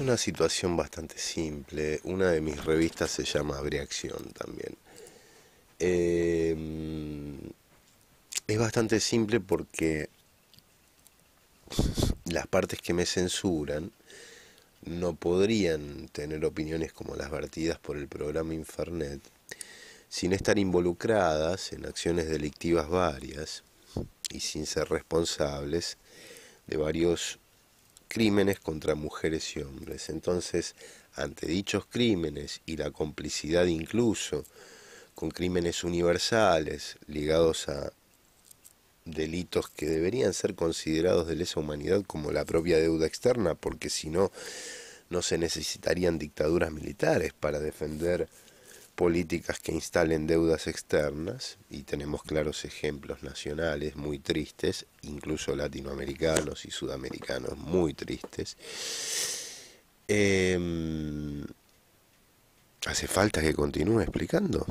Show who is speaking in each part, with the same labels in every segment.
Speaker 1: una situación bastante simple. Una de mis revistas se llama Breacción también. Em, es bastante simple porque las partes que me censuran no podrían tener opiniones como las vertidas por el programa Infernet sin estar involucradas en acciones delictivas varias y sin ser responsables de varios crímenes contra mujeres y hombres. Entonces, ante dichos crímenes y la complicidad incluso con crímenes universales ligados a delitos que deberían ser considerados de lesa humanidad como la propia deuda externa, porque si no, no se necesitarían dictaduras militares para defender políticas que instalen deudas externas, y tenemos claros ejemplos nacionales muy tristes, incluso latinoamericanos y sudamericanos muy tristes, em, ¿hace falta que continúe explicando?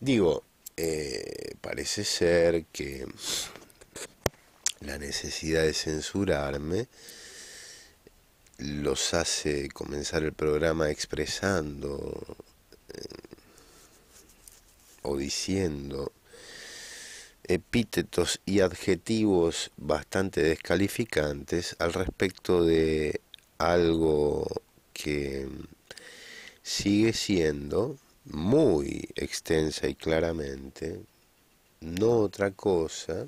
Speaker 1: Digo, eh, parece ser que la necesidad de censurarme los hace comenzar el programa expresando o diciendo epítetos y adjetivos bastante descalificantes al respecto de algo que sigue siendo muy extensa y claramente no otra cosa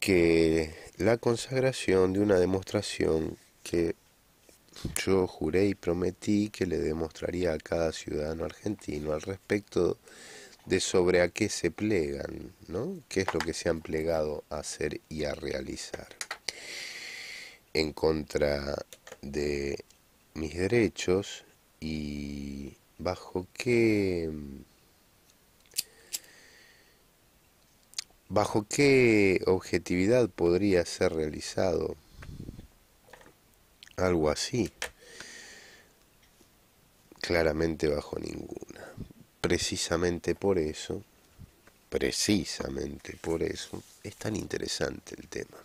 Speaker 1: que la consagración de una demostración que yo juré y prometí que le demostraría a cada ciudadano argentino al respecto de sobre a qué se plegan, ¿no? ¿Qué es lo que se han plegado a hacer y a realizar? En contra de mis derechos y bajo qué bajo qué objetividad podría ser realizado algo así. Claramente bajo ninguna. Precisamente por eso, precisamente por eso, es tan interesante el tema.